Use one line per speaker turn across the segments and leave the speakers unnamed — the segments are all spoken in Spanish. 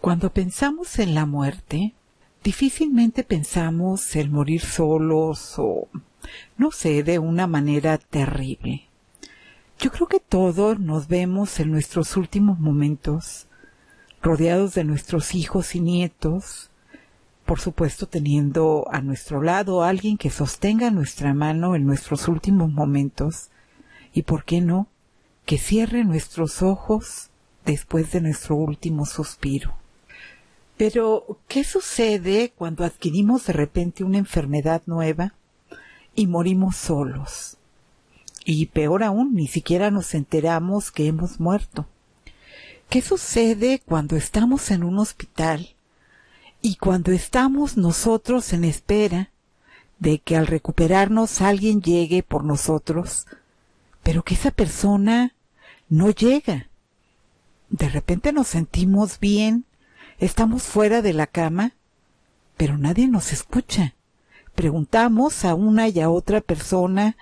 Cuando pensamos en la muerte, difícilmente pensamos en morir solos o, no sé, de una manera terrible. Yo creo que todos nos vemos en nuestros últimos momentos, rodeados de nuestros hijos y nietos, por supuesto teniendo a nuestro lado a alguien que sostenga nuestra mano en nuestros últimos momentos, y por qué no, que cierre nuestros ojos después de nuestro último suspiro. Pero, ¿qué sucede cuando adquirimos de repente una enfermedad nueva y morimos solos? Y peor aún, ni siquiera nos enteramos que hemos muerto. ¿Qué sucede cuando estamos en un hospital y cuando estamos nosotros en espera de que al recuperarnos alguien llegue por nosotros, pero que esa persona no llega? De repente nos sentimos bien, Estamos fuera de la cama, pero nadie nos escucha. Preguntamos a una y a otra persona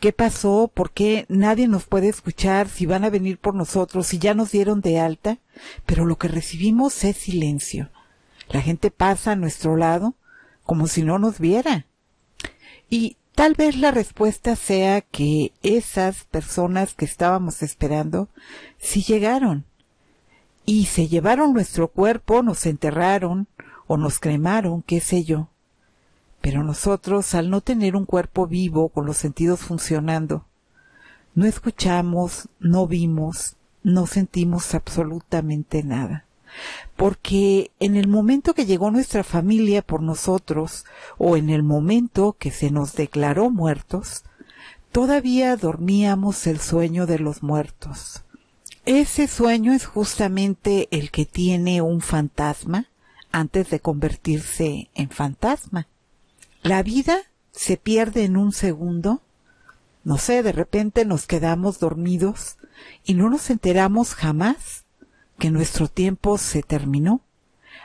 qué pasó, por qué nadie nos puede escuchar, si van a venir por nosotros, si ya nos dieron de alta, pero lo que recibimos es silencio. La gente pasa a nuestro lado como si no nos viera. Y tal vez la respuesta sea que esas personas que estábamos esperando sí llegaron y se llevaron nuestro cuerpo, nos enterraron o nos cremaron, qué sé yo. Pero nosotros, al no tener un cuerpo vivo con los sentidos funcionando, no escuchamos, no vimos, no sentimos absolutamente nada. Porque en el momento que llegó nuestra familia por nosotros, o en el momento que se nos declaró muertos, todavía dormíamos el sueño de los muertos. Ese sueño es justamente el que tiene un fantasma antes de convertirse en fantasma. La vida se pierde en un segundo. No sé, de repente nos quedamos dormidos y no nos enteramos jamás que nuestro tiempo se terminó.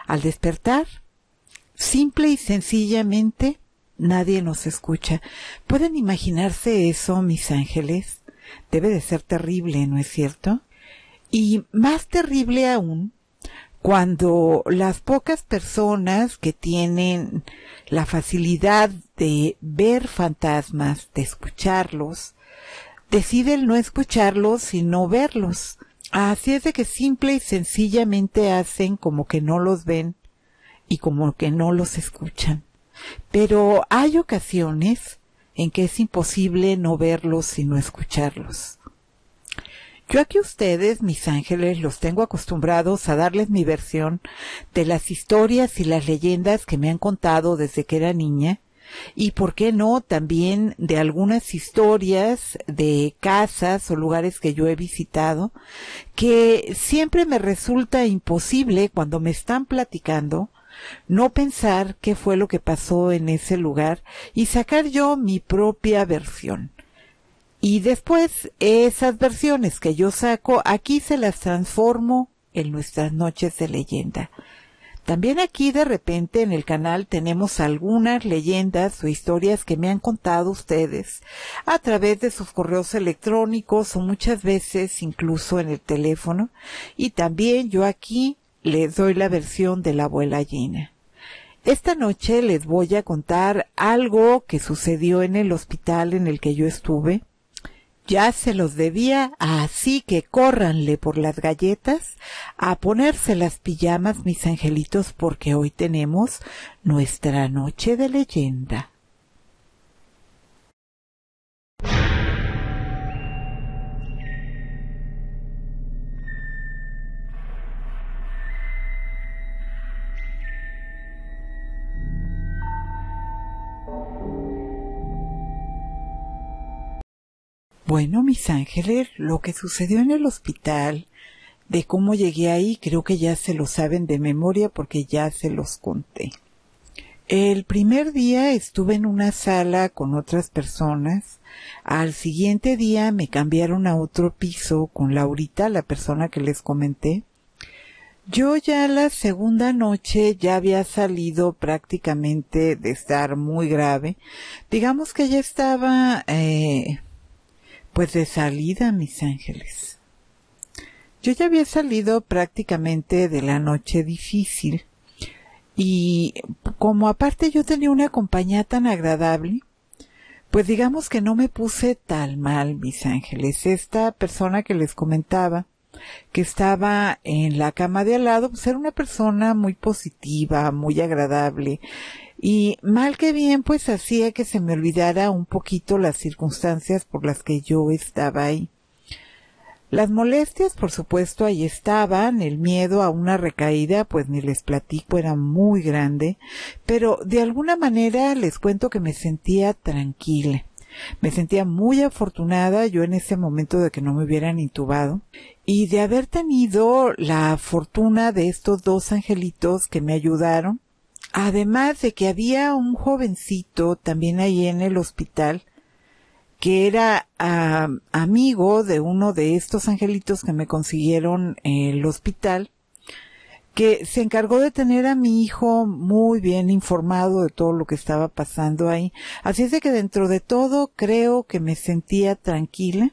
Al despertar, simple y sencillamente, nadie nos escucha. ¿Pueden imaginarse eso, mis ángeles? Debe de ser terrible, ¿no es cierto? Y más terrible aún, cuando las pocas personas que tienen la facilidad de ver fantasmas, de escucharlos, deciden no escucharlos sino verlos. Así es de que simple y sencillamente hacen como que no los ven y como que no los escuchan. Pero hay ocasiones en que es imposible no verlos sino escucharlos. Yo aquí ustedes, mis ángeles, los tengo acostumbrados a darles mi versión de las historias y las leyendas que me han contado desde que era niña y, por qué no, también de algunas historias de casas o lugares que yo he visitado que siempre me resulta imposible cuando me están platicando no pensar qué fue lo que pasó en ese lugar y sacar yo mi propia versión. Y después esas versiones que yo saco, aquí se las transformo en nuestras noches de leyenda. También aquí de repente en el canal tenemos algunas leyendas o historias que me han contado ustedes a través de sus correos electrónicos o muchas veces incluso en el teléfono. Y también yo aquí les doy la versión de la abuela Gina. Esta noche les voy a contar algo que sucedió en el hospital en el que yo estuve ya se los debía, así que córranle por las galletas a ponerse las pijamas, mis angelitos, porque hoy tenemos nuestra noche de leyenda. Bueno, mis ángeles, lo que sucedió en el hospital, de cómo llegué ahí, creo que ya se lo saben de memoria porque ya se los conté. El primer día estuve en una sala con otras personas. Al siguiente día me cambiaron a otro piso con Laurita, la persona que les comenté. Yo ya la segunda noche ya había salido prácticamente de estar muy grave. Digamos que ya estaba eh, pues de salida, mis ángeles. Yo ya había salido prácticamente de la noche difícil y como aparte yo tenía una compañía tan agradable, pues digamos que no me puse tan mal, mis ángeles. Esta persona que les comentaba, que estaba en la cama de al lado, pues era una persona muy positiva, muy agradable. Y mal que bien, pues hacía que se me olvidara un poquito las circunstancias por las que yo estaba ahí. Las molestias, por supuesto, ahí estaban, el miedo a una recaída, pues ni les platico, era muy grande, pero de alguna manera les cuento que me sentía tranquila. Me sentía muy afortunada yo en ese momento de que no me hubieran intubado y de haber tenido la fortuna de estos dos angelitos que me ayudaron Además de que había un jovencito también ahí en el hospital que era ah, amigo de uno de estos angelitos que me consiguieron el hospital, que se encargó de tener a mi hijo muy bien informado de todo lo que estaba pasando ahí. Así es de que dentro de todo creo que me sentía tranquila.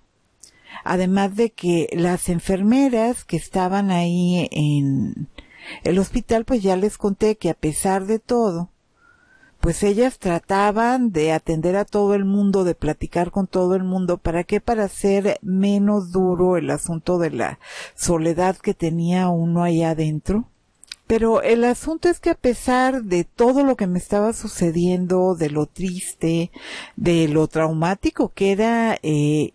Además de que las enfermeras que estaban ahí en, el hospital, pues ya les conté que a pesar de todo, pues ellas trataban de atender a todo el mundo, de platicar con todo el mundo. ¿Para qué? Para hacer menos duro el asunto de la soledad que tenía uno allá adentro. Pero el asunto es que a pesar de todo lo que me estaba sucediendo, de lo triste, de lo traumático que era eh,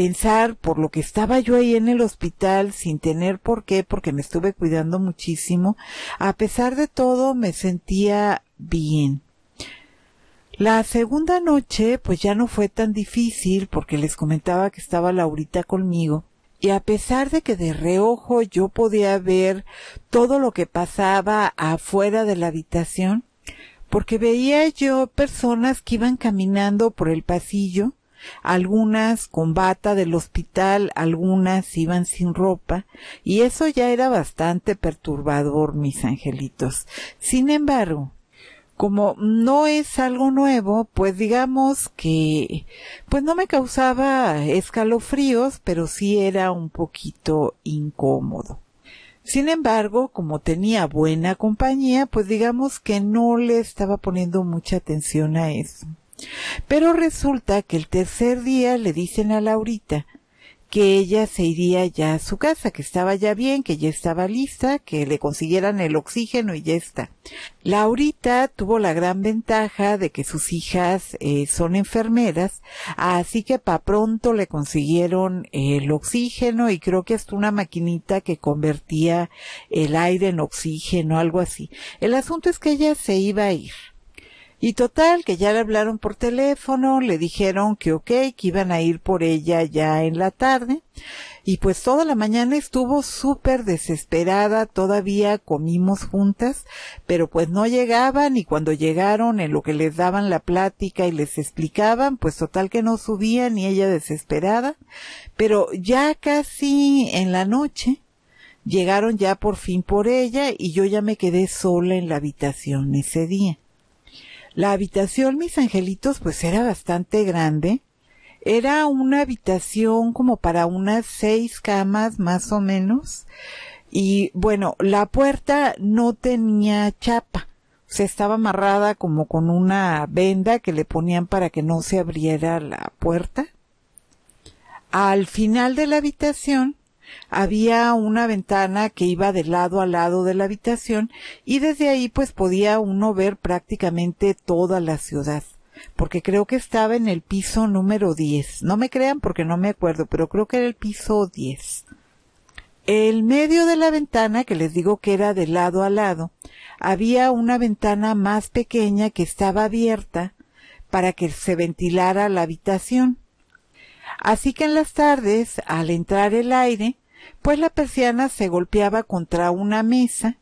pensar por lo que estaba yo ahí en el hospital sin tener por qué, porque me estuve cuidando muchísimo, a pesar de todo me sentía bien. La segunda noche pues ya no fue tan difícil porque les comentaba que estaba Laurita conmigo y a pesar de que de reojo yo podía ver todo lo que pasaba afuera de la habitación, porque veía yo personas que iban caminando por el pasillo algunas con bata del hospital, algunas iban sin ropa, y eso ya era bastante perturbador, mis angelitos. Sin embargo, como no es algo nuevo, pues digamos que, pues no me causaba escalofríos, pero sí era un poquito incómodo. Sin embargo, como tenía buena compañía, pues digamos que no le estaba poniendo mucha atención a eso. Pero resulta que el tercer día le dicen a Laurita que ella se iría ya a su casa, que estaba ya bien, que ya estaba lista, que le consiguieran el oxígeno y ya está. Laurita tuvo la gran ventaja de que sus hijas eh, son enfermeras, así que para pronto le consiguieron el oxígeno y creo que hasta una maquinita que convertía el aire en oxígeno, algo así. El asunto es que ella se iba a ir. Y total, que ya le hablaron por teléfono, le dijeron que ok, que iban a ir por ella ya en la tarde. Y pues toda la mañana estuvo súper desesperada, todavía comimos juntas, pero pues no llegaban y cuando llegaron en lo que les daban la plática y les explicaban, pues total que no subían y ella desesperada. Pero ya casi en la noche, llegaron ya por fin por ella y yo ya me quedé sola en la habitación ese día. La habitación, mis angelitos, pues era bastante grande. Era una habitación como para unas seis camas más o menos. Y bueno, la puerta no tenía chapa. O estaba amarrada como con una venda que le ponían para que no se abriera la puerta. Al final de la habitación había una ventana que iba de lado a lado de la habitación y desde ahí pues podía uno ver prácticamente toda la ciudad porque creo que estaba en el piso número 10. No me crean porque no me acuerdo, pero creo que era el piso 10. El medio de la ventana, que les digo que era de lado a lado, había una ventana más pequeña que estaba abierta para que se ventilara la habitación. Así que en las tardes, al entrar el aire, pues la persiana se golpeaba contra una mesa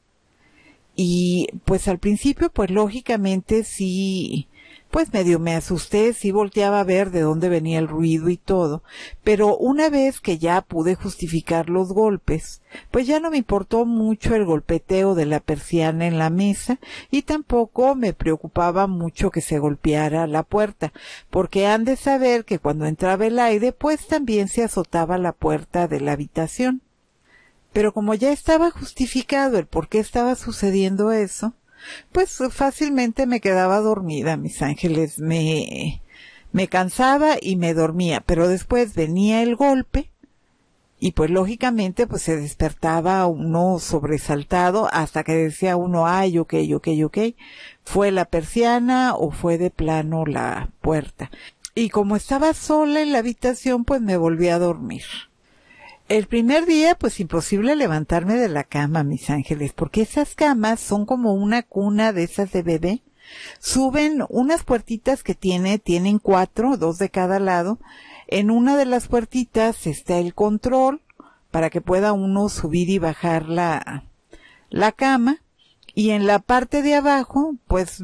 y pues al principio pues lógicamente sí pues medio me asusté, y volteaba a ver de dónde venía el ruido y todo, pero una vez que ya pude justificar los golpes, pues ya no me importó mucho el golpeteo de la persiana en la mesa y tampoco me preocupaba mucho que se golpeara la puerta, porque han de saber que cuando entraba el aire, pues también se azotaba la puerta de la habitación. Pero como ya estaba justificado el por qué estaba sucediendo eso, pues fácilmente me quedaba dormida, mis ángeles. Me, me cansaba y me dormía, pero después venía el golpe y pues lógicamente pues se despertaba uno sobresaltado hasta que decía uno, ay, ok, ok, ok, fue la persiana o fue de plano la puerta. Y como estaba sola en la habitación, pues me volví a dormir. El primer día, pues imposible levantarme de la cama, mis ángeles, porque esas camas son como una cuna de esas de bebé. Suben unas puertitas que tiene, tienen cuatro, dos de cada lado. En una de las puertitas está el control para que pueda uno subir y bajar la, la cama. Y en la parte de abajo, pues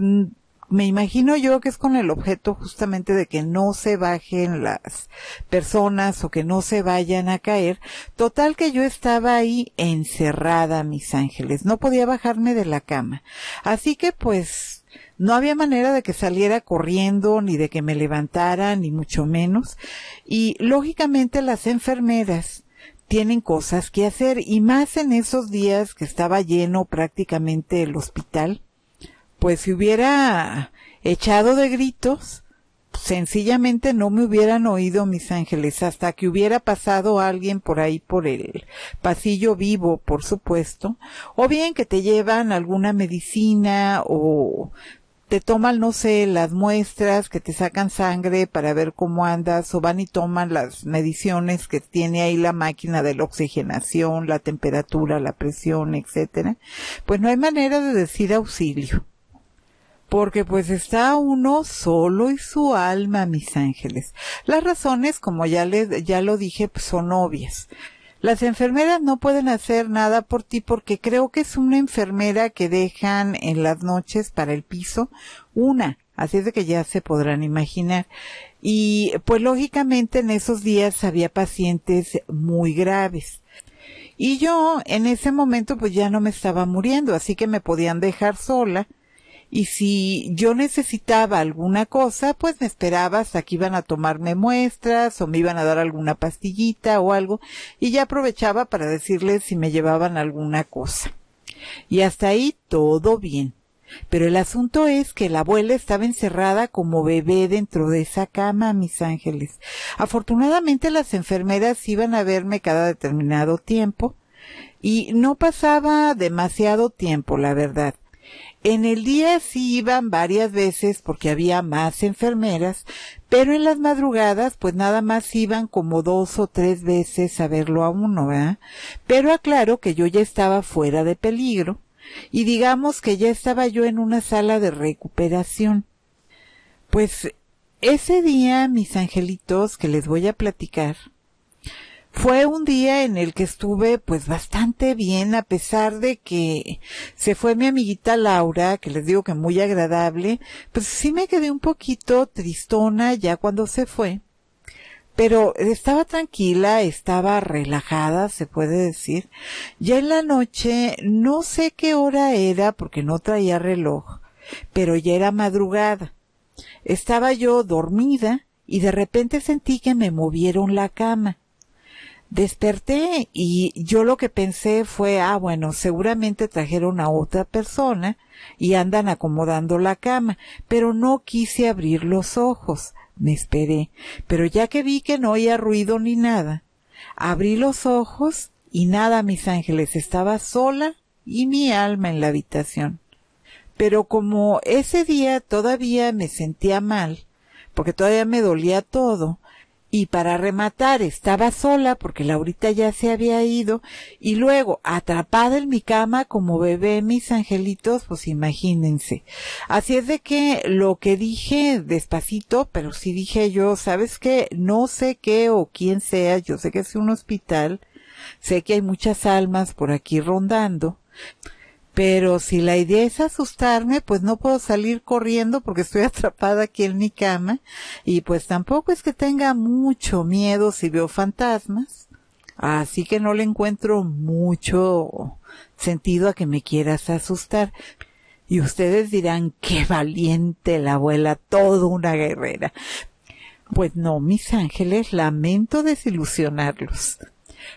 me imagino yo que es con el objeto justamente de que no se bajen las personas o que no se vayan a caer. Total que yo estaba ahí encerrada, mis ángeles. No podía bajarme de la cama. Así que pues no había manera de que saliera corriendo, ni de que me levantara, ni mucho menos. Y lógicamente las enfermeras tienen cosas que hacer y más en esos días que estaba lleno prácticamente el hospital pues si hubiera echado de gritos, sencillamente no me hubieran oído mis ángeles hasta que hubiera pasado alguien por ahí por el pasillo vivo, por supuesto, o bien que te llevan alguna medicina o te toman, no sé, las muestras, que te sacan sangre para ver cómo andas, o van y toman las mediciones que tiene ahí la máquina de la oxigenación, la temperatura, la presión, etcétera, pues no hay manera de decir auxilio porque pues está uno solo y su alma, mis ángeles. Las razones, como ya les, ya lo dije, pues, son obvias. Las enfermeras no pueden hacer nada por ti porque creo que es una enfermera que dejan en las noches para el piso una, así es de que ya se podrán imaginar. Y pues lógicamente en esos días había pacientes muy graves. Y yo en ese momento pues ya no me estaba muriendo, así que me podían dejar sola y si yo necesitaba alguna cosa, pues me esperaba hasta que iban a tomarme muestras o me iban a dar alguna pastillita o algo y ya aprovechaba para decirles si me llevaban alguna cosa. Y hasta ahí todo bien. Pero el asunto es que la abuela estaba encerrada como bebé dentro de esa cama, mis ángeles. Afortunadamente las enfermeras iban a verme cada determinado tiempo y no pasaba demasiado tiempo, la verdad. En el día sí iban varias veces porque había más enfermeras, pero en las madrugadas pues nada más iban como dos o tres veces a verlo a uno, ¿verdad? Pero aclaro que yo ya estaba fuera de peligro y digamos que ya estaba yo en una sala de recuperación. Pues ese día, mis angelitos, que les voy a platicar, fue un día en el que estuve pues bastante bien a pesar de que se fue mi amiguita Laura, que les digo que muy agradable, pues sí me quedé un poquito tristona ya cuando se fue. Pero estaba tranquila, estaba relajada, se puede decir. Ya en la noche, no sé qué hora era porque no traía reloj, pero ya era madrugada. Estaba yo dormida y de repente sentí que me movieron la cama. Desperté y yo lo que pensé fue, ah, bueno, seguramente trajeron a otra persona y andan acomodando la cama, pero no quise abrir los ojos. Me esperé, pero ya que vi que no había ruido ni nada, abrí los ojos y nada, mis ángeles, estaba sola y mi alma en la habitación. Pero como ese día todavía me sentía mal, porque todavía me dolía todo, y para rematar estaba sola porque Laurita ya se había ido y luego atrapada en mi cama como bebé mis angelitos, pues imagínense. Así es de que lo que dije despacito, pero sí dije yo, sabes que no sé qué o quién sea, yo sé que es un hospital, sé que hay muchas almas por aquí rondando, pero si la idea es asustarme, pues no puedo salir corriendo porque estoy atrapada aquí en mi cama. Y pues tampoco es que tenga mucho miedo si veo fantasmas. Así que no le encuentro mucho sentido a que me quieras asustar. Y ustedes dirán, qué valiente la abuela, toda una guerrera. Pues no, mis ángeles, lamento desilusionarlos.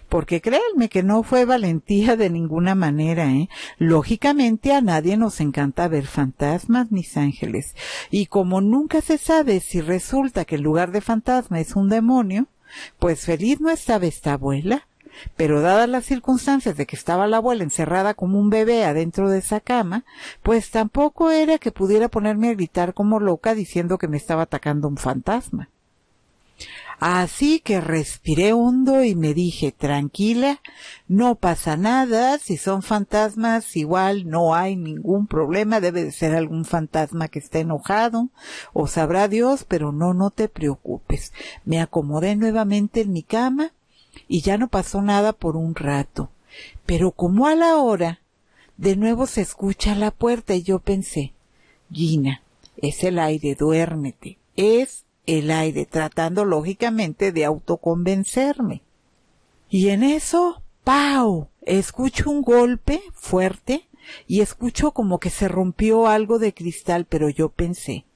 Porque créanme que no fue valentía de ninguna manera, ¿eh? Lógicamente a nadie nos encanta ver fantasmas, mis ángeles. Y como nunca se sabe si resulta que el lugar de fantasma es un demonio, pues feliz no estaba esta abuela. Pero dadas las circunstancias de que estaba la abuela encerrada como un bebé adentro de esa cama, pues tampoco era que pudiera ponerme a gritar como loca diciendo que me estaba atacando un fantasma. Así que respiré hondo y me dije, tranquila, no pasa nada, si son fantasmas igual no hay ningún problema, debe de ser algún fantasma que esté enojado o sabrá Dios, pero no, no te preocupes. Me acomodé nuevamente en mi cama y ya no pasó nada por un rato. Pero como a la hora, de nuevo se escucha la puerta y yo pensé, Gina, es el aire, duérmete, es el aire, tratando lógicamente de autoconvencerme. Y en eso, ¡pau! Escucho un golpe fuerte y escucho como que se rompió algo de cristal, pero yo pensé,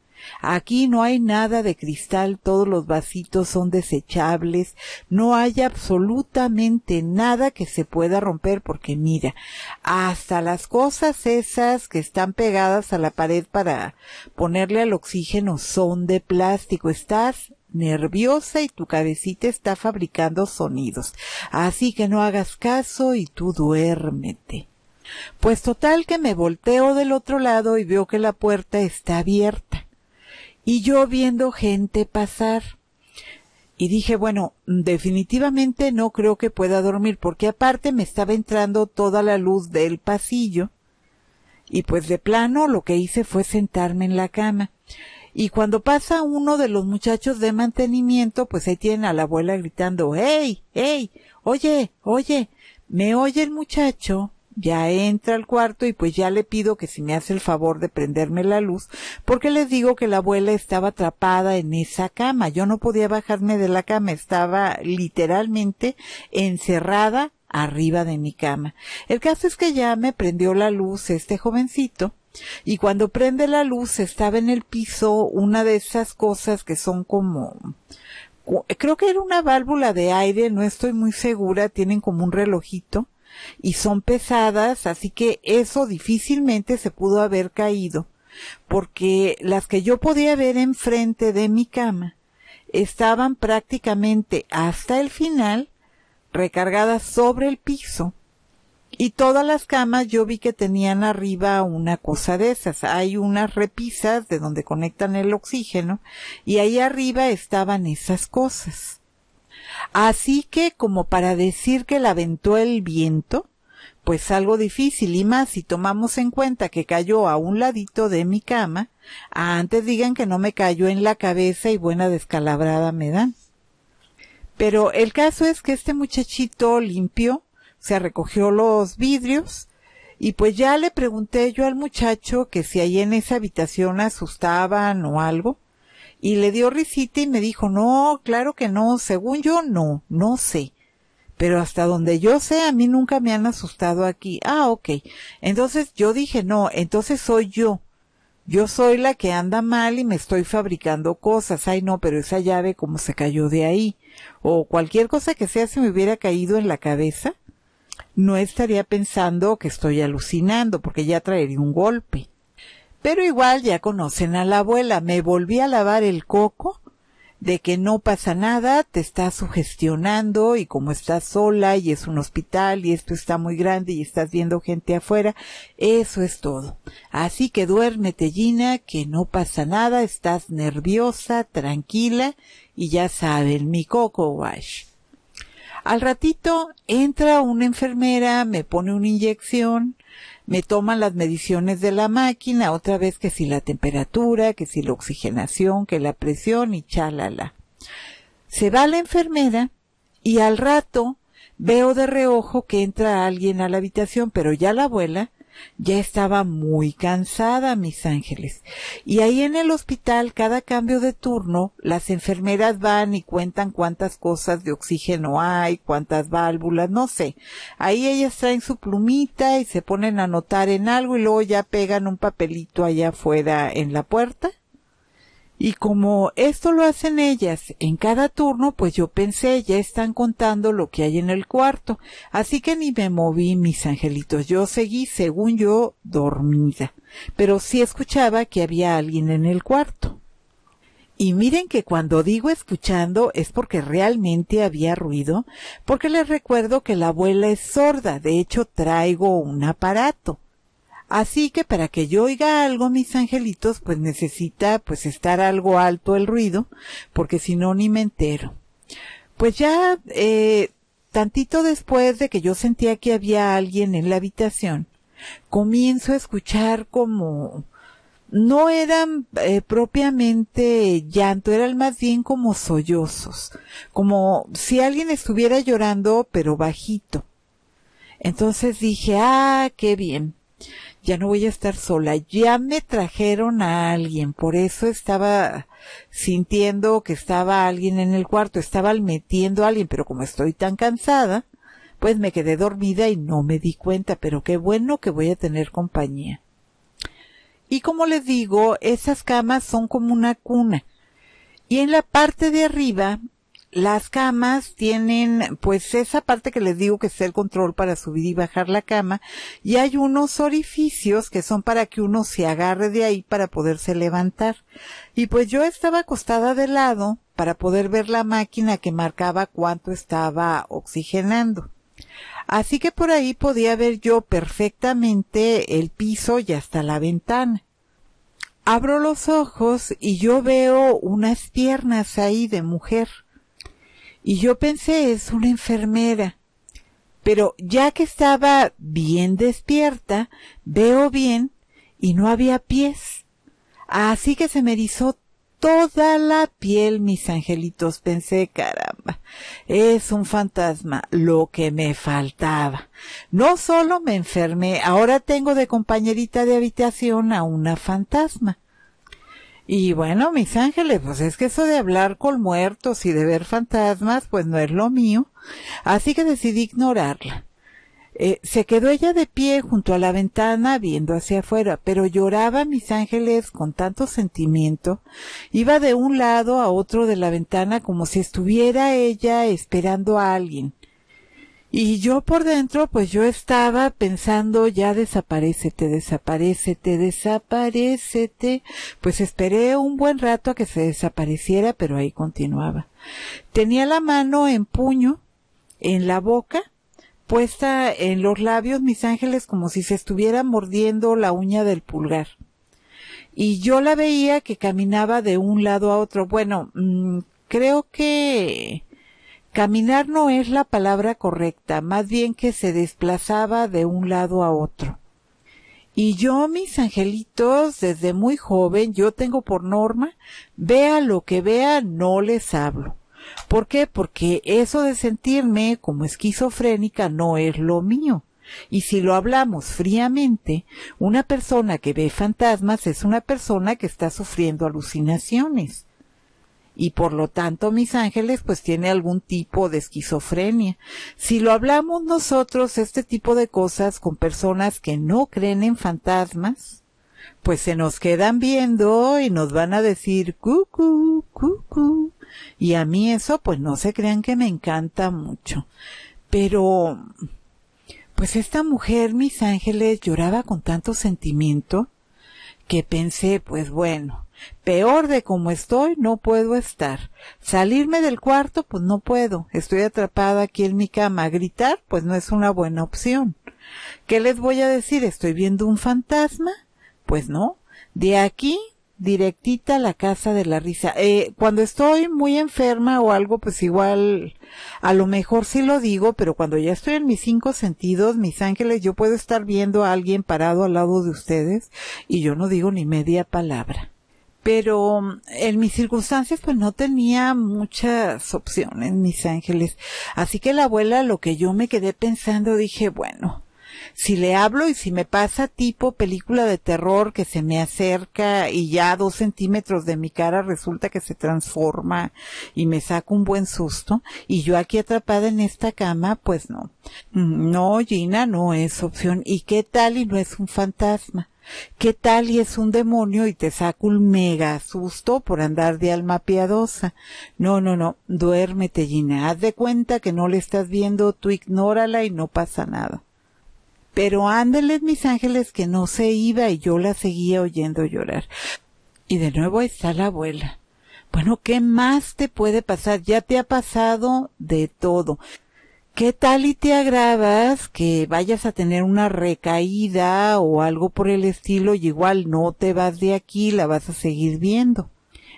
Aquí no hay nada de cristal, todos los vasitos son desechables, no hay absolutamente nada que se pueda romper porque mira, hasta las cosas esas que están pegadas a la pared para ponerle al oxígeno son de plástico, estás nerviosa y tu cabecita está fabricando sonidos. Así que no hagas caso y tú duérmete. Pues total que me volteo del otro lado y veo que la puerta está abierta y yo viendo gente pasar. Y dije, bueno, definitivamente no creo que pueda dormir, porque aparte me estaba entrando toda la luz del pasillo. Y pues de plano lo que hice fue sentarme en la cama. Y cuando pasa uno de los muchachos de mantenimiento, pues ahí tienen a la abuela gritando, ¡Hey! ¡Hey! Oye, oye, me oye el muchacho ya entra al cuarto y pues ya le pido que si me hace el favor de prenderme la luz, porque les digo que la abuela estaba atrapada en esa cama, yo no podía bajarme de la cama, estaba literalmente encerrada arriba de mi cama. El caso es que ya me prendió la luz este jovencito y cuando prende la luz estaba en el piso una de esas cosas que son como creo que era una válvula de aire, no estoy muy segura, tienen como un relojito y son pesadas, así que eso difícilmente se pudo haber caído, porque las que yo podía ver enfrente de mi cama estaban prácticamente hasta el final recargadas sobre el piso. Y todas las camas yo vi que tenían arriba una cosa de esas. Hay unas repisas de donde conectan el oxígeno y ahí arriba estaban esas cosas. Así que como para decir que la aventó el viento, pues algo difícil y más si tomamos en cuenta que cayó a un ladito de mi cama, antes digan que no me cayó en la cabeza y buena descalabrada me dan. Pero el caso es que este muchachito limpió, se recogió los vidrios y pues ya le pregunté yo al muchacho que si ahí en esa habitación asustaban o algo y le dio risita y me dijo, no, claro que no, según yo no, no sé. Pero hasta donde yo sé, a mí nunca me han asustado aquí. Ah, ok. Entonces yo dije, no, entonces soy yo. Yo soy la que anda mal y me estoy fabricando cosas. Ay, no, pero esa llave como se cayó de ahí. O cualquier cosa que sea se me hubiera caído en la cabeza, no estaría pensando que estoy alucinando, porque ya traería un golpe. Pero igual ya conocen a la abuela, me volví a lavar el coco de que no pasa nada, te está sugestionando y como estás sola y es un hospital y esto está muy grande y estás viendo gente afuera, eso es todo. Así que duérmete Gina, que no pasa nada, estás nerviosa, tranquila y ya saben, mi coco wash. Al ratito entra una enfermera, me pone una inyección, me toman las mediciones de la máquina, otra vez que si la temperatura, que si la oxigenación, que la presión y chalala. Se va la enfermera y al rato veo de reojo que entra alguien a la habitación, pero ya la abuela ya estaba muy cansada, mis ángeles. Y ahí en el hospital, cada cambio de turno, las enfermeras van y cuentan cuántas cosas de oxígeno hay, cuántas válvulas, no sé. Ahí ellas traen su plumita y se ponen a anotar en algo y luego ya pegan un papelito allá afuera en la puerta y como esto lo hacen ellas en cada turno, pues yo pensé, ya están contando lo que hay en el cuarto. Así que ni me moví, mis angelitos. Yo seguí, según yo, dormida. Pero sí escuchaba que había alguien en el cuarto. Y miren que cuando digo escuchando es porque realmente había ruido, porque les recuerdo que la abuela es sorda, de hecho traigo un aparato. Así que para que yo oiga algo, mis angelitos, pues necesita pues estar algo alto el ruido, porque si no ni me entero. Pues ya, eh, tantito después de que yo sentía que había alguien en la habitación, comienzo a escuchar como, no eran eh, propiamente llanto, eran más bien como sollozos, como si alguien estuviera llorando, pero bajito. Entonces dije, ah, qué bien ya no voy a estar sola, ya me trajeron a alguien, por eso estaba sintiendo que estaba alguien en el cuarto, estaba metiendo a alguien, pero como estoy tan cansada, pues me quedé dormida y no me di cuenta, pero qué bueno que voy a tener compañía. Y como les digo, esas camas son como una cuna. Y en la parte de arriba las camas tienen pues esa parte que les digo que es el control para subir y bajar la cama y hay unos orificios que son para que uno se agarre de ahí para poderse levantar. Y pues yo estaba acostada de lado para poder ver la máquina que marcaba cuánto estaba oxigenando. Así que por ahí podía ver yo perfectamente el piso y hasta la ventana. Abro los ojos y yo veo unas piernas ahí de mujer y yo pensé, es una enfermera. Pero ya que estaba bien despierta, veo bien y no había pies. Así que se me erizó toda la piel, mis angelitos. Pensé, caramba, es un fantasma, lo que me faltaba. No solo me enfermé, ahora tengo de compañerita de habitación a una fantasma. Y bueno, mis ángeles, pues es que eso de hablar con muertos y de ver fantasmas, pues no es lo mío. Así que decidí ignorarla. Eh, se quedó ella de pie junto a la ventana viendo hacia afuera, pero lloraba mis ángeles con tanto sentimiento. Iba de un lado a otro de la ventana como si estuviera ella esperando a alguien. Y yo por dentro, pues yo estaba pensando, ya desaparecete, desaparecete, desaparecete. Pues esperé un buen rato a que se desapareciera, pero ahí continuaba. Tenía la mano en puño, en la boca, puesta en los labios, mis ángeles, como si se estuviera mordiendo la uña del pulgar y yo la veía que caminaba de un lado a otro. Bueno, mm, creo que Caminar no es la palabra correcta, más bien que se desplazaba de un lado a otro. Y yo, mis angelitos, desde muy joven, yo tengo por norma, vea lo que vea, no les hablo. ¿Por qué? Porque eso de sentirme como esquizofrénica no es lo mío. Y si lo hablamos fríamente, una persona que ve fantasmas es una persona que está sufriendo alucinaciones y por lo tanto mis ángeles pues tiene algún tipo de esquizofrenia. Si lo hablamos nosotros este tipo de cosas con personas que no creen en fantasmas, pues se nos quedan viendo y nos van a decir cucú, cucú. Y a mí eso pues no se crean que me encanta mucho. Pero pues esta mujer, mis ángeles, lloraba con tanto sentimiento que pensé, pues bueno, Peor de como estoy, no puedo estar. Salirme del cuarto, pues no puedo. Estoy atrapada aquí en mi cama. Gritar, pues no es una buena opción. ¿Qué les voy a decir? ¿Estoy viendo un fantasma? Pues no. De aquí, directita a la casa de la risa. Eh, cuando estoy muy enferma o algo, pues igual, a lo mejor sí lo digo, pero cuando ya estoy en mis cinco sentidos, mis ángeles, yo puedo estar viendo a alguien parado al lado de ustedes y yo no digo ni media palabra pero mm, en mis circunstancias pues no tenía muchas opciones, mis ángeles. Así que la abuela lo que yo me quedé pensando dije, bueno, si le hablo y si me pasa tipo película de terror que se me acerca y ya a dos centímetros de mi cara resulta que se transforma y me saca un buen susto y yo aquí atrapada en esta cama, pues no. Mm, no, Gina, no es opción. ¿Y qué tal y no es un fantasma? ¿Qué tal y es un demonio y te saca un mega susto por andar de alma piadosa? No, no, no, duérmete Gina, haz de cuenta que no le estás viendo, tú ignórala y no pasa nada. Pero ándeles mis ángeles que no se iba y yo la seguía oyendo llorar. Y de nuevo está la abuela. Bueno, ¿qué más te puede pasar? Ya te ha pasado de todo. ¿Qué tal y te agravas que vayas a tener una recaída o algo por el estilo y igual no te vas de aquí, la vas a seguir viendo?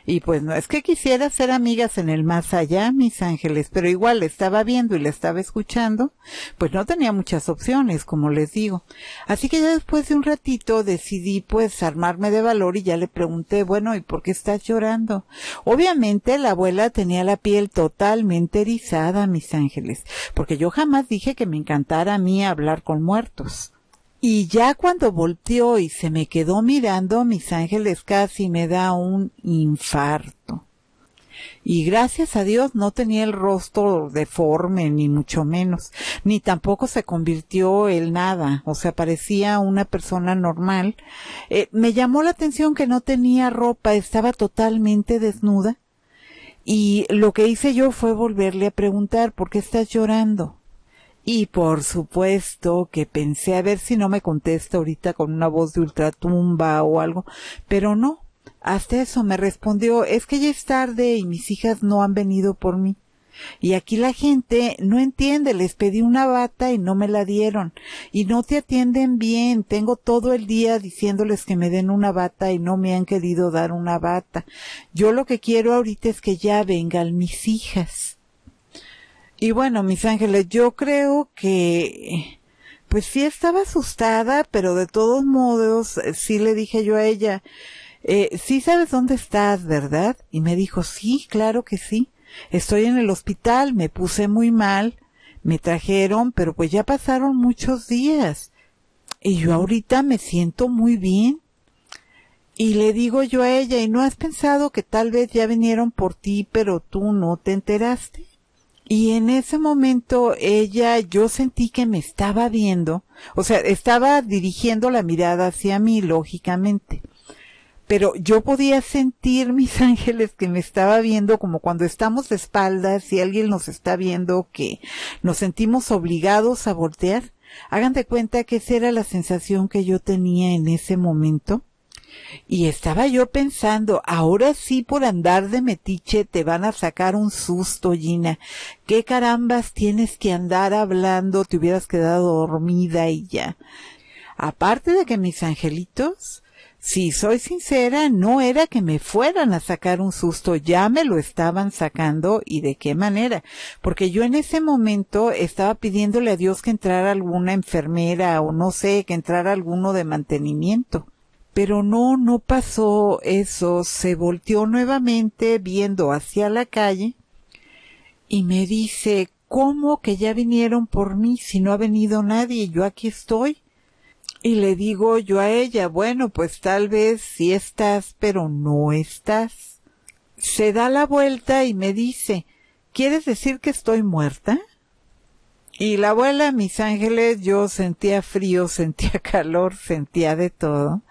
Y pues no es que quisiera ser amigas en el más allá, mis ángeles, pero igual le estaba viendo y la estaba escuchando, pues no tenía muchas opciones, como les digo. Así que ya después de un ratito decidí pues armarme de valor y ya le pregunté, bueno, ¿y por qué estás llorando? Obviamente la abuela tenía la piel totalmente erizada, mis ángeles, porque yo jamás dije que me encantara a mí hablar con muertos. Y ya cuando volteó y se me quedó mirando, mis ángeles casi me da un infarto. Y gracias a Dios no tenía el rostro deforme, ni mucho menos, ni tampoco se convirtió en nada, o sea, parecía una persona normal. Eh, me llamó la atención que no tenía ropa, estaba totalmente desnuda. Y lo que hice yo fue volverle a preguntar, ¿por qué estás llorando? Y por supuesto que pensé a ver si no me contesta ahorita con una voz de ultratumba o algo, pero no. Hasta eso me respondió, es que ya es tarde y mis hijas no han venido por mí. Y aquí la gente no entiende, les pedí una bata y no me la dieron. Y no te atienden bien, tengo todo el día diciéndoles que me den una bata y no me han querido dar una bata. Yo lo que quiero ahorita es que ya vengan mis hijas. Y bueno, mis ángeles, yo creo que, pues sí estaba asustada, pero de todos modos, eh, sí le dije yo a ella, eh, sí sabes dónde estás, ¿verdad? Y me dijo, sí, claro que sí. Estoy en el hospital, me puse muy mal, me trajeron, pero pues ya pasaron muchos días. Y yo ahorita me siento muy bien. Y le digo yo a ella, ¿y no has pensado que tal vez ya vinieron por ti, pero tú no te enteraste? Y en ese momento ella, yo sentí que me estaba viendo, o sea, estaba dirigiendo la mirada hacia mí, lógicamente. Pero yo podía sentir, mis ángeles, que me estaba viendo como cuando estamos de espaldas y alguien nos está viendo que nos sentimos obligados a voltear. Hagan de cuenta que esa era la sensación que yo tenía en ese momento. Y estaba yo pensando, ahora sí por andar de metiche te van a sacar un susto, Gina. ¿Qué carambas tienes que andar hablando? Te hubieras quedado dormida y ya. Aparte de que mis angelitos, si soy sincera, no era que me fueran a sacar un susto, ya me lo estaban sacando y de qué manera, porque yo en ese momento estaba pidiéndole a Dios que entrara alguna enfermera o no sé, que entrara alguno de mantenimiento pero no, no pasó eso. Se volteó nuevamente viendo hacia la calle y me dice, ¿cómo que ya vinieron por mí si no ha venido nadie? Yo aquí estoy. Y le digo yo a ella, bueno, pues tal vez sí estás, pero no estás. Se da la vuelta y me dice, ¿quieres decir que estoy muerta? Y la abuela, mis ángeles, yo sentía frío, sentía calor, sentía de todo.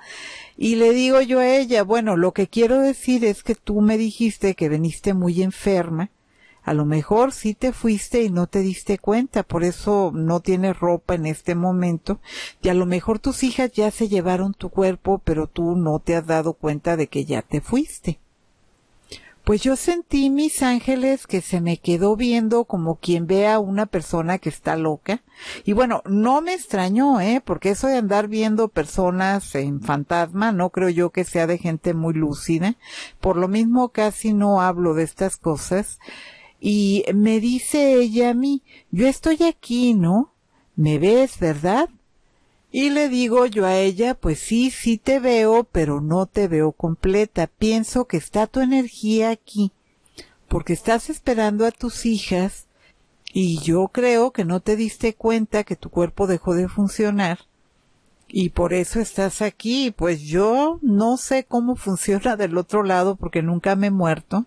Y le digo yo a ella, bueno, lo que quiero decir es que tú me dijiste que veniste muy enferma. A lo mejor sí te fuiste y no te diste cuenta, por eso no tienes ropa en este momento. Y a lo mejor tus hijas ya se llevaron tu cuerpo, pero tú no te has dado cuenta de que ya te fuiste pues yo sentí mis ángeles que se me quedó viendo como quien ve a una persona que está loca. Y bueno, no me extrañó, ¿eh? Porque eso de andar viendo personas en fantasma, no creo yo que sea de gente muy lúcida. Por lo mismo casi no hablo de estas cosas. Y me dice ella a mí, yo estoy aquí, ¿no? ¿Me ves, verdad? Y le digo yo a ella, pues sí, sí te veo, pero no te veo completa. Pienso que está tu energía aquí, porque estás esperando a tus hijas y yo creo que no te diste cuenta que tu cuerpo dejó de funcionar y por eso estás aquí. Pues yo no sé cómo funciona del otro lado porque nunca me he muerto,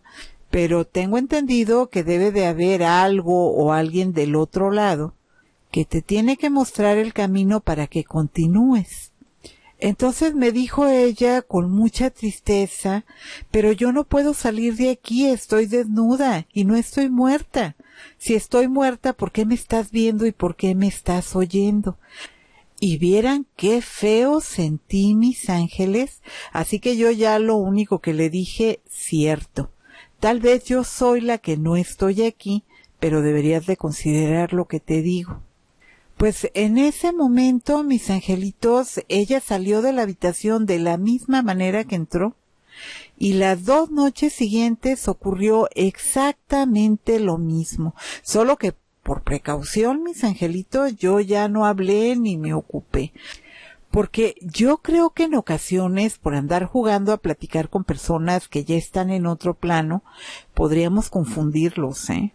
pero tengo entendido que debe de haber algo o alguien del otro lado que te tiene que mostrar el camino para que continúes. Entonces me dijo ella con mucha tristeza, pero yo no puedo salir de aquí, estoy desnuda y no estoy muerta. Si estoy muerta, ¿por qué me estás viendo y por qué me estás oyendo? y vieran qué feo sentí mis ángeles, así que yo ya lo único que le dije, cierto. Tal vez yo soy la que no estoy aquí, pero deberías de considerar lo que te digo. Pues en ese momento, mis angelitos, ella salió de la habitación de la misma manera que entró y las dos noches siguientes ocurrió exactamente lo mismo, solo que por precaución, mis angelitos, yo ya no hablé ni me ocupé. Porque yo creo que en ocasiones, por andar jugando a platicar con personas que ya están en otro plano, podríamos confundirlos, ¿eh?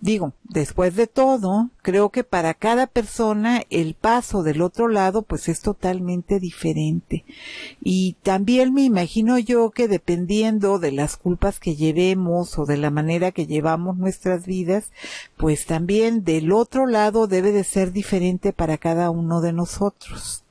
digo, después de todo, creo que para cada persona el paso del otro lado pues es totalmente diferente. Y también me imagino yo que dependiendo de las culpas que llevemos o de la manera que llevamos nuestras vidas, pues también del otro lado debe de ser diferente para cada uno de nosotros.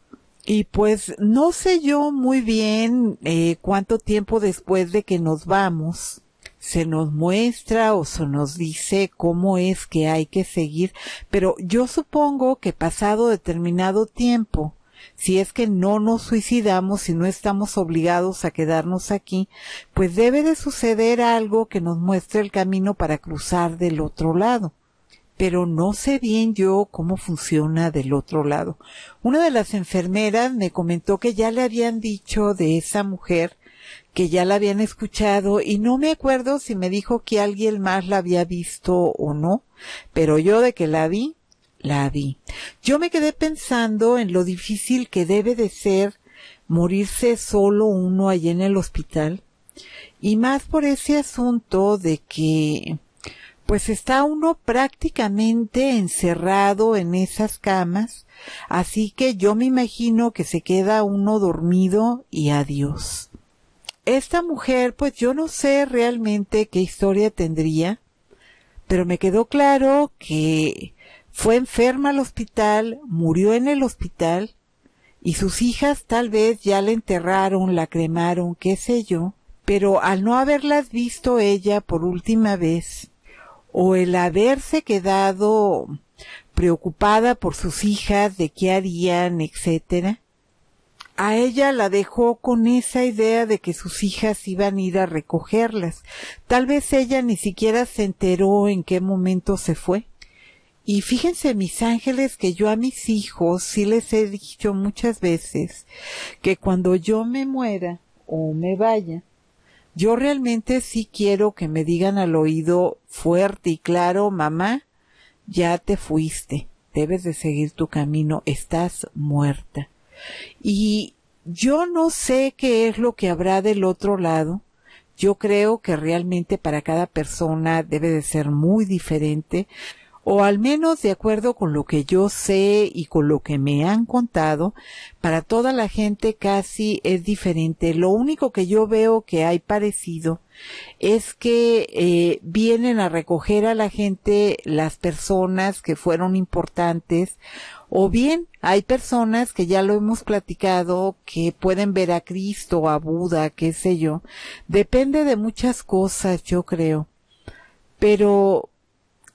Y pues no sé yo muy bien eh, cuánto tiempo después de que nos vamos, se nos muestra o se nos dice cómo es que hay que seguir, pero yo supongo que pasado determinado tiempo, si es que no nos suicidamos y no estamos obligados a quedarnos aquí, pues debe de suceder algo que nos muestre el camino para cruzar del otro lado. Pero no sé bien yo cómo funciona del otro lado. Una de las enfermeras me comentó que ya le habían dicho de esa mujer que ya la habían escuchado y no me acuerdo si me dijo que alguien más la había visto o no, pero yo de que la vi, la vi. Yo me quedé pensando en lo difícil que debe de ser morirse solo uno allí en el hospital y más por ese asunto de que pues está uno prácticamente encerrado en esas camas, así que yo me imagino que se queda uno dormido y adiós esta mujer, pues yo no sé realmente qué historia tendría, pero me quedó claro que fue enferma al hospital, murió en el hospital, y sus hijas tal vez ya la enterraron, la cremaron, qué sé yo, pero al no haberlas visto ella por última vez, o el haberse quedado preocupada por sus hijas, de qué harían, etcétera, a ella la dejó con esa idea de que sus hijas iban a ir a recogerlas. Tal vez ella ni siquiera se enteró en qué momento se fue. Y fíjense, mis ángeles, que yo a mis hijos sí les he dicho muchas veces que cuando yo me muera o me vaya, yo realmente sí quiero que me digan al oído fuerte y claro, mamá, ya te fuiste, debes de seguir tu camino, estás muerta. Y yo no sé qué es lo que habrá del otro lado. Yo creo que realmente para cada persona debe de ser muy diferente, o al menos de acuerdo con lo que yo sé y con lo que me han contado, para toda la gente casi es diferente. Lo único que yo veo que hay parecido es que eh, vienen a recoger a la gente las personas que fueron importantes o bien hay personas que ya lo hemos platicado, que pueden ver a Cristo, a Buda, qué sé yo. Depende de muchas cosas, yo creo. Pero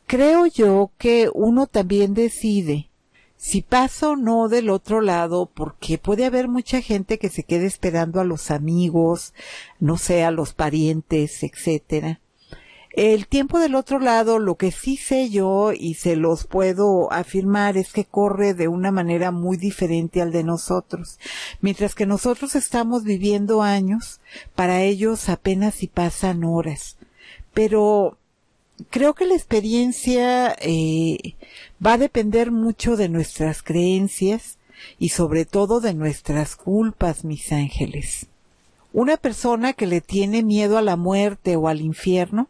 creo yo que uno también decide si pasa o no del otro lado, porque puede haber mucha gente que se quede esperando a los amigos, no sé, a los parientes, etcétera. El tiempo del otro lado, lo que sí sé yo y se los puedo afirmar es que corre de una manera muy diferente al de nosotros. Mientras que nosotros estamos viviendo años, para ellos apenas si pasan horas. Pero creo que la experiencia eh, va a depender mucho de nuestras creencias y sobre todo de nuestras culpas, mis ángeles. Una persona que le tiene miedo a la muerte o al infierno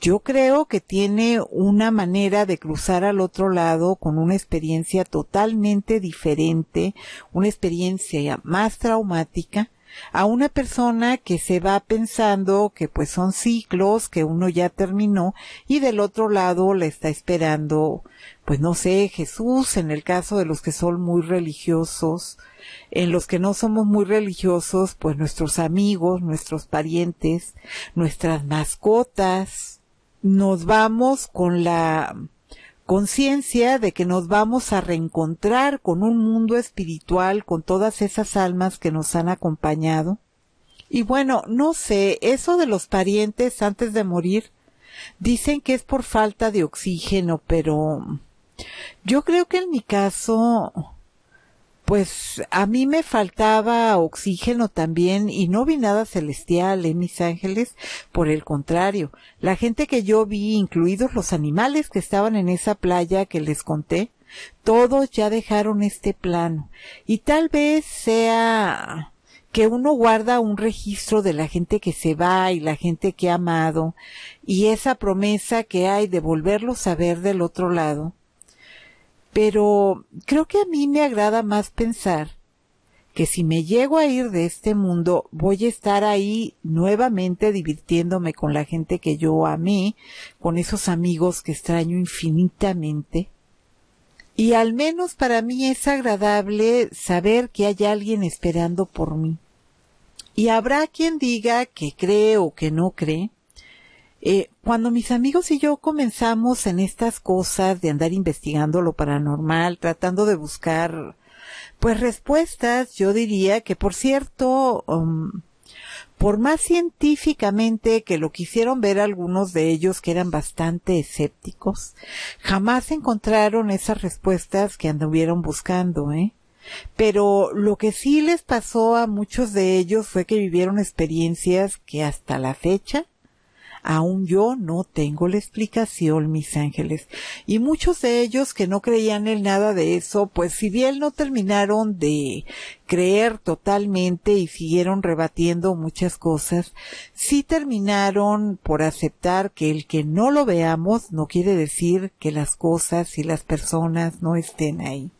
yo creo que tiene una manera de cruzar al otro lado con una experiencia totalmente diferente, una experiencia más traumática, a una persona que se va pensando que pues son ciclos, que uno ya terminó y del otro lado le está esperando, pues no sé, Jesús, en el caso de los que son muy religiosos, en los que no somos muy religiosos, pues nuestros amigos, nuestros parientes, nuestras mascotas, nos vamos con la conciencia de que nos vamos a reencontrar con un mundo espiritual, con todas esas almas que nos han acompañado. Y bueno, no sé, eso de los parientes antes de morir, dicen que es por falta de oxígeno, pero yo creo que en mi caso pues a mí me faltaba oxígeno también y no vi nada celestial en mis ángeles, por el contrario, la gente que yo vi, incluidos los animales que estaban en esa playa que les conté, todos ya dejaron este plano. Y tal vez sea que uno guarda un registro de la gente que se va y la gente que ha amado, y esa promesa que hay de volverlos a ver del otro lado, pero creo que a mí me agrada más pensar que si me llego a ir de este mundo, voy a estar ahí nuevamente divirtiéndome con la gente que yo amé, con esos amigos que extraño infinitamente. Y al menos para mí es agradable saber que hay alguien esperando por mí. Y habrá quien diga que cree o que no cree, eh, cuando mis amigos y yo comenzamos en estas cosas de andar investigando lo paranormal, tratando de buscar, pues respuestas, yo diría que por cierto, um, por más científicamente que lo quisieron ver algunos de ellos que eran bastante escépticos, jamás encontraron esas respuestas que anduvieron buscando, ¿eh? Pero lo que sí les pasó a muchos de ellos fue que vivieron experiencias que hasta la fecha Aún yo no tengo la explicación, mis ángeles. Y muchos de ellos que no creían en nada de eso, pues si bien no terminaron de creer totalmente y siguieron rebatiendo muchas cosas, sí terminaron por aceptar que el que no lo veamos no quiere decir que las cosas y las personas no estén ahí.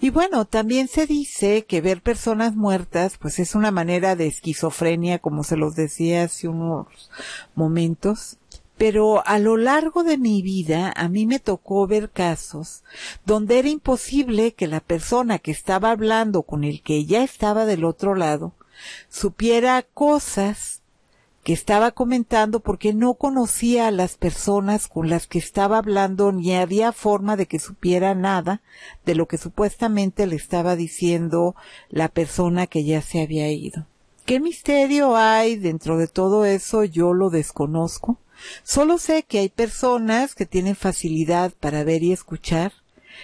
Y bueno, también se dice que ver personas muertas, pues es una manera de esquizofrenia, como se los decía hace unos momentos. Pero a lo largo de mi vida a mí me tocó ver casos donde era imposible que la persona que estaba hablando con el que ya estaba del otro lado supiera cosas que estaba comentando porque no conocía a las personas con las que estaba hablando ni había forma de que supiera nada de lo que supuestamente le estaba diciendo la persona que ya se había ido. ¿Qué misterio hay dentro de todo eso? Yo lo desconozco. Solo sé que hay personas que tienen facilidad para ver y escuchar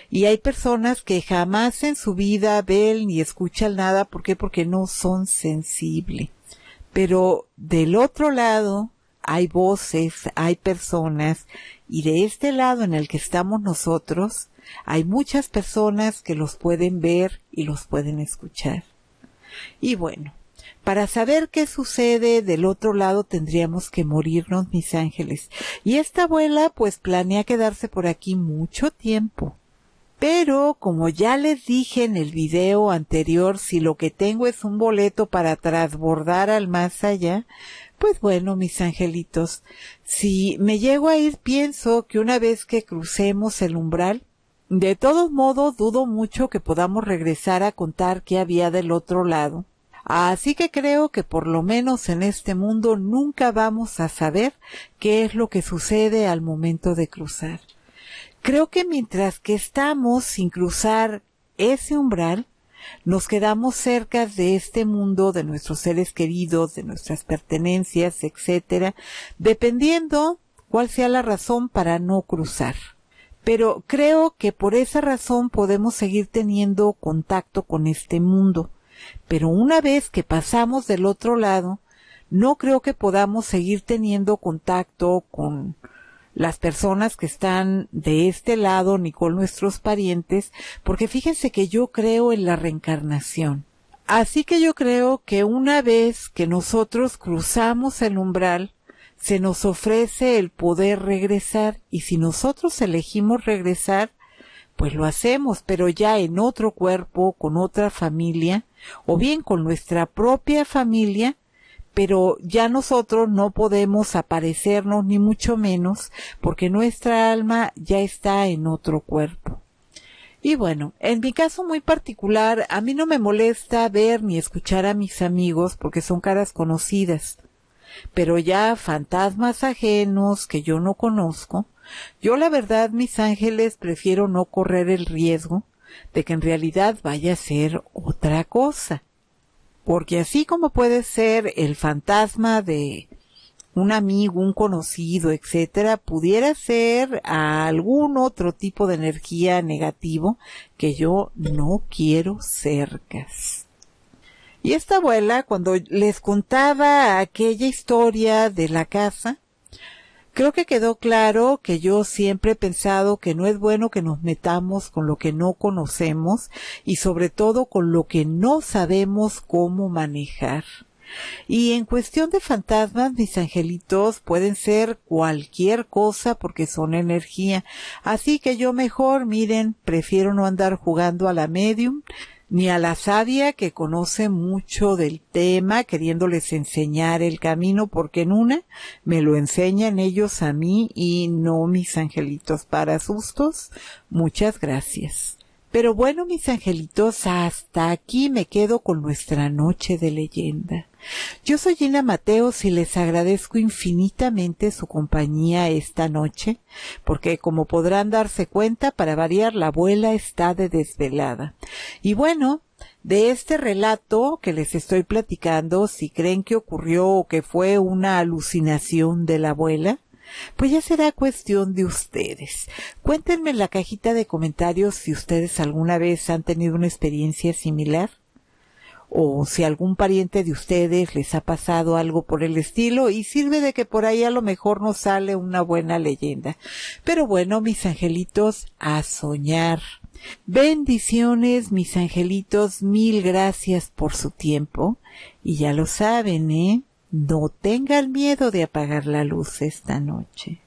y hay personas que jamás en su vida ven ni escuchan nada. ¿Por qué? Porque no son sensibles. Pero del otro lado hay voces, hay personas, y de este lado en el que estamos nosotros, hay muchas personas que los pueden ver y los pueden escuchar. Y bueno, para saber qué sucede del otro lado tendríamos que morirnos, mis ángeles. Y esta abuela pues planea quedarse por aquí mucho tiempo. Pero como ya les dije en el video anterior, si lo que tengo es un boleto para trasbordar al más allá, pues bueno, mis angelitos, si me llego a ir, pienso que una vez que crucemos el umbral, de todos modos dudo mucho que podamos regresar a contar qué había del otro lado. Así que creo que por lo menos en este mundo nunca vamos a saber qué es lo que sucede al momento de cruzar. Creo que mientras que estamos sin cruzar ese umbral, nos quedamos cerca de este mundo, de nuestros seres queridos, de nuestras pertenencias, etcétera, dependiendo cuál sea la razón para no cruzar. Pero creo que por esa razón podemos seguir teniendo contacto con este mundo. Pero una vez que pasamos del otro lado, no creo que podamos seguir teniendo contacto con, las personas que están de este lado ni con nuestros parientes, porque fíjense que yo creo en la reencarnación. Así que yo creo que una vez que nosotros cruzamos el umbral, se nos ofrece el poder regresar y si nosotros elegimos regresar, pues lo hacemos, pero ya en otro cuerpo, con otra familia, o bien con nuestra propia familia, pero ya nosotros no podemos aparecernos ni mucho menos porque nuestra alma ya está en otro cuerpo. Y bueno, en mi caso muy particular, a mí no me molesta ver ni escuchar a mis amigos porque son caras conocidas. Pero ya fantasmas ajenos que yo no conozco, yo la verdad, mis ángeles, prefiero no correr el riesgo de que en realidad vaya a ser otra cosa. Porque así como puede ser el fantasma de un amigo, un conocido, etcétera, pudiera ser a algún otro tipo de energía negativo que yo no quiero cercas. Y esta abuela, cuando les contaba aquella historia de la casa, Creo que quedó claro que yo siempre he pensado que no es bueno que nos metamos con lo que no conocemos y sobre todo con lo que no sabemos cómo manejar. Y en cuestión de fantasmas, mis angelitos pueden ser cualquier cosa porque son energía. Así que yo mejor, miren, prefiero no andar jugando a la medium, ni a la sabia que conoce mucho del tema, queriéndoles enseñar el camino, porque en una me lo enseñan ellos a mí y no mis angelitos para sustos. Muchas gracias. Pero bueno, mis angelitos, hasta aquí me quedo con nuestra noche de leyenda. Yo soy Gina Mateos y les agradezco infinitamente su compañía esta noche, porque como podrán darse cuenta, para variar, la abuela está de desvelada. Y bueno, de este relato que les estoy platicando, si creen que ocurrió o que fue una alucinación de la abuela, pues ya será cuestión de ustedes. Cuéntenme en la cajita de comentarios si ustedes alguna vez han tenido una experiencia similar o si algún pariente de ustedes les ha pasado algo por el estilo y sirve de que por ahí a lo mejor nos sale una buena leyenda. Pero bueno, mis angelitos, a soñar. Bendiciones, mis angelitos, mil gracias por su tiempo y ya lo saben, ¿eh? No tenga el miedo de apagar la luz esta noche.